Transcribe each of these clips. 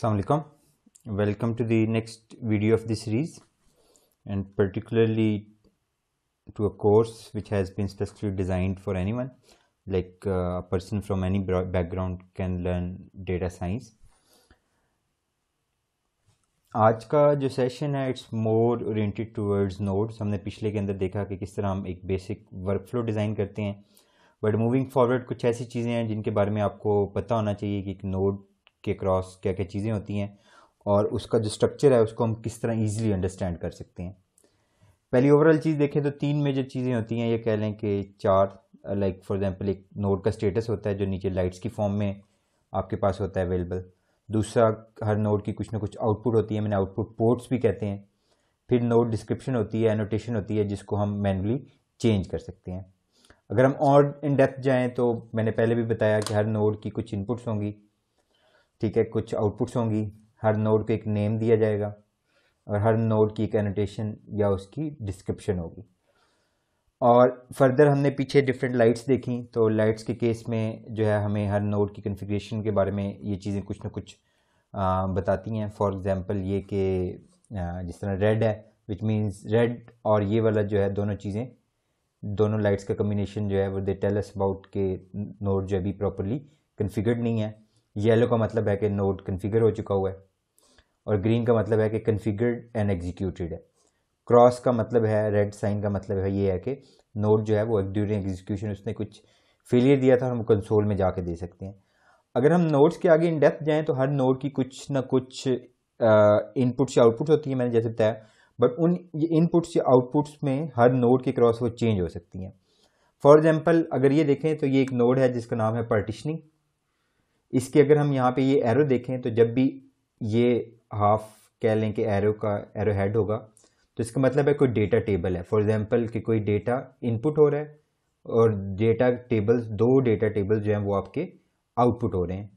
Assalamualaikum. Welcome to the next video of the series and particularly to a course which has been specifically designed for anyone like uh, a person from any background can learn data science. आज का जो session है it's more oriented towards nodes हमने पिछले के अंदर देखा कि किस तरह हम एक बेसिक वर्कफ्लो डिज़ाइन करते हैं बट मूविंग फॉरवर्ड कुछ ऐसी चीज़ें हैं जिनके बारे में आपको पता होना चाहिए कि एक नोड के क्रॉस क्या क्या चीज़ें होती हैं और उसका जो स्ट्रक्चर है उसको हम किस तरह ईजिली अंडरस्टैंड कर सकते हैं पहली ओवरऑल चीज़ देखें तो तीन मेजर चीज़ें होती हैं ये कह लें कि चार लाइक फॉर एग्जांपल एक नोड का स्टेटस होता है जो नीचे लाइट्स की फॉर्म में आपके पास होता है अवेलेबल दूसरा हर नोड की कुछ ना कुछ आउटपुट होती है मैंने आउटपुट पोर्ट्स भी कहते हैं फिर नोड डिस्क्रिप्शन होती है एनोटेशन होती है जिसको हम मैनुअली चेंज कर सकते हैं अगर हम और इन डेप्थ जाएँ तो मैंने पहले भी बताया कि हर नोड की कुछ इनपुट्स होंगी ठीक है कुछ आउटपुट्स होंगी हर नोड को एक नेम दिया जाएगा और हर नोड की एक एनोटेशन या उसकी डिस्क्रिप्शन होगी और फर्दर हमने पीछे डिफरेंट लाइट्स देखी तो लाइट्स के केस में जो है हमें हर नोड की कन्फिग्रेशन के बारे में ये चीज़ें कुछ ना कुछ आ, बताती हैं फॉर एग्ज़ाम्पल ये कि जिस तरह रेड है विच मीन्स रेड और ये वाला जो है दोनों चीज़ें दोनों लाइट्स का कम्बिनेशन जो है वो दे टेल अस अबाउट के नोड जो अभी प्रॉपरली कन्फिगर्ड नहीं है येलो का मतलब है कि नोड कन्फिगर हो चुका हुआ है और ग्रीन का मतलब है कि कन्फिगर्ड एंड एग्जीक्यूटेड है क्रॉस का मतलब है रेड साइन का मतलब है ये है कि नोड जो है वो ड्यूरिंग एग्जीक्यूशन उसने कुछ फेलियर दिया था और हम कंसोल में जाके दे सकते हैं अगर हम नोट्स के आगे इन डेप्थ जाएँ तो हर नोट की कुछ ना कुछ इनपुट्स या आउटपुट्स होती है मैंने जैसे बताया बट उन इनपुट्स या आउटपुट्स में हर नोड के क्रॉस वो चेंज हो सकती हैं फॉर एग्जाम्पल अगर ये देखें तो ये एक नोड है जिसका नाम है पार्टिशनिंग इसके अगर हम यहाँ पे ये एरो देखें तो जब भी ये हाफ कह लें कि एरो का एरो हेड होगा तो इसका मतलब है कोई डेटा टेबल है फॉर एग्जांपल कि कोई डेटा इनपुट हो रहा है और डेटा टेबल्स दो डेटा टेबल्स जो हैं वो आपके आउटपुट हो रहे हैं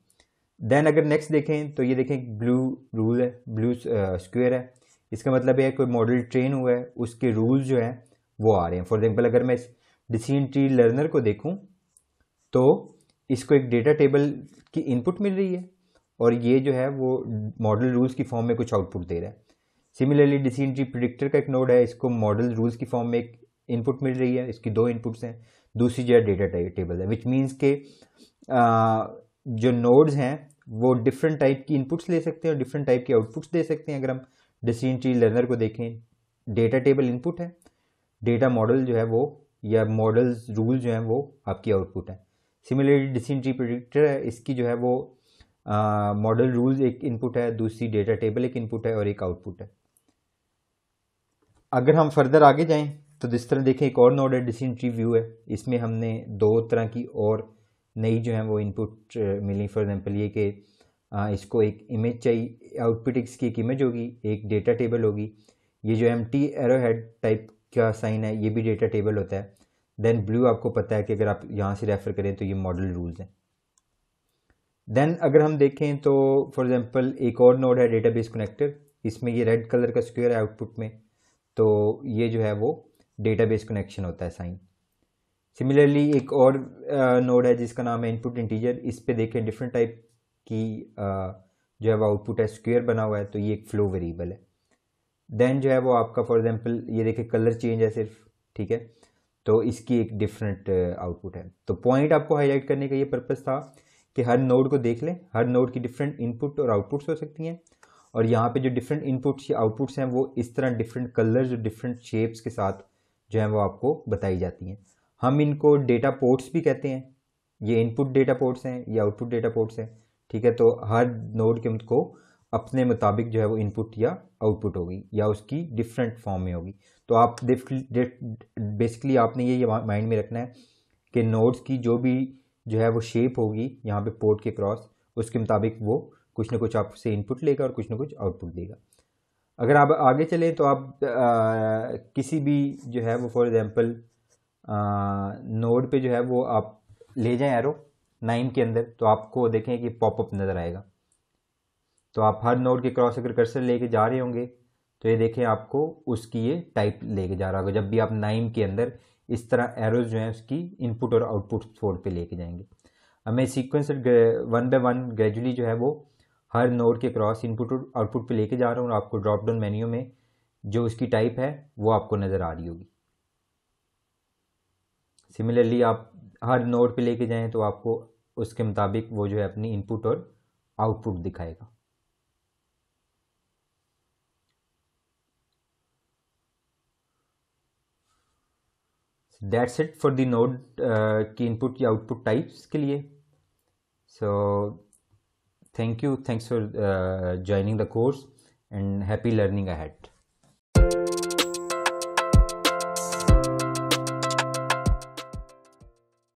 देन अगर नेक्स्ट देखें तो ये देखें ब्लू रूल है ब्लू स्क्वेयर uh, है इसका मतलब है कोई मॉडल ट्रेन हुआ है उसके रूल्स जो हैं वो आ रहे हैं फॉर एग्जाम्पल अगर मैं डिसीन ट्री लर्नर को देखूँ तो इसको एक डेटा टेबल की इनपुट मिल रही है और ये जो है वो मॉडल रूल्स की फॉर्म में कुछ आउटपुट दे रहा है सिमिलरली डिसीजन ट्री प्रिडिक्टर का एक नोड है इसको मॉडल रूल्स की फॉर्म में एक इनपुट मिल रही है इसकी दो इनपुट्स हैं दूसरी जो है डेटा टेबल है विच मीन्स के आ, जो नोड्स हैं वो डिफरेंट टाइप की इनपुट्स ले सकते हैं और डिफरेंट टाइप के आउटपुट्स दे सकते हैं अगर हम डिसीजन ट्री लर्नर को देखें डेटा टेबल इनपुट है डेटा मॉडल जो है वो या मॉडल्स रूल जो हैं वो आपकी आउटपुट है सिमिलरली डिसेंट्री प्रिडिक्टर है इसकी जो है वो मॉडल uh, रूल्स एक इनपुट है दूसरी डेटा टेबल एक इनपुट है और एक आउटपुट है अगर हम फर्दर आगे जाएं तो जिस तरह देखें एक और नोड है डिसेंट्री व्यू है इसमें हमने दो तरह की और नई जो है वो इनपुट मिली फॉर एग्जाम्पल ये कि इसको एक इमेज चाहिए आउटपुट इसकी एक इमेज होगी एक डेटा टेबल होगी ये जो M T arrow head type का साइन है ये भी डेटा टेबल होता है देन ब्लू आपको पता है कि अगर आप यहाँ से रेफ़र करें तो ये मॉडल रूल्स हैं देन अगर हम देखें तो फॉर एग्जांपल एक और नोड है डेटाबेस कनेक्टर इसमें ये रेड कलर का स्क्वेयर है आउटपुट में तो ये जो है वो डेटाबेस कनेक्शन होता है साइन सिमिलरली एक और नोड है जिसका नाम है इनपुट इंटीजर इस पर देखें डिफरेंट टाइप की जो है वो आउटपुट है स्क्वेयर बना हुआ है तो ये एक फ्लो वेरिएबल है देन जो है वो आपका फॉर एग्जाम्पल ये देखें कलर चेंज है सिर्फ ठीक है तो इसकी एक डिफरेंट आउटपुट uh, है तो पॉइंट आपको हाईलाइट करने का ये पर्पज़ था कि हर नोड को देख लें हर नोड की डिफरेंट इनपुट और आउटपुट्स हो सकती हैं और यहाँ पे जो डिफरेंट इनपुट्स या आउटपुट्स हैं वो इस तरह डिफरेंट कलर्स और डिफरेंट शेप्स के साथ जो है वो आपको बताई जाती हैं हम इनको डेटा पोर्ट्स भी कहते हैं ये इनपुट डेटा पोर्ट्स हैं ये आउटपुट डेटा पोर्ट्स हैं ठीक है तो हर नोड के उनको अपने मुताबिक जो है वो इनपुट या आउटपुट होगी या उसकी डिफरेंट फॉर्म में होगी तो आप बेसिकली आपने ये माइंड में रखना है कि नोड्स की जो भी जो है वो शेप होगी यहाँ पे पोर्ट के क्रॉस उसके मुताबिक वो कुछ ना कुछ आपसे इनपुट लेगा और कुछ ना कुछ आउटपुट देगा अगर आप आगे चलें तो आप आ, किसी भी जो है वो फॉर एग्ज़ाम्पल नोड पे जो है वो आप ले जाएं एरो नाइन के अंदर तो आपको देखें कि पॉपअप नज़र आएगा तो आप हर नोड के क्रॉस अगर कर्सर लेके जा रहे होंगे तो ये देखें आपको उसकी ये टाइप लेके जा रहा होगा जब भी आप नाइम के अंदर इस तरह एरोज जो है उसकी इनपुट और आउटपुट फोर पे लेके जाएंगे अब मैं sequence one by one gradually जो है वो हर नोड के क्रॉस इनपुट और आउटपुट पे लेके जा रहा हूँ और आपको ड्रॉप डाउन मेन्यू में जो उसकी टाइप है वो आपको नज़र आ रही होगी सिमिलरली आप हर नोड पे लेके जाएं तो आपको उसके मुताबिक वो जो है अपनी इनपुट और आउटपुट दिखाएगा that's it for the node की इनपुट या आउटपुट टाइप्स के लिए so thank you thanks for joining the course and happy learning ahead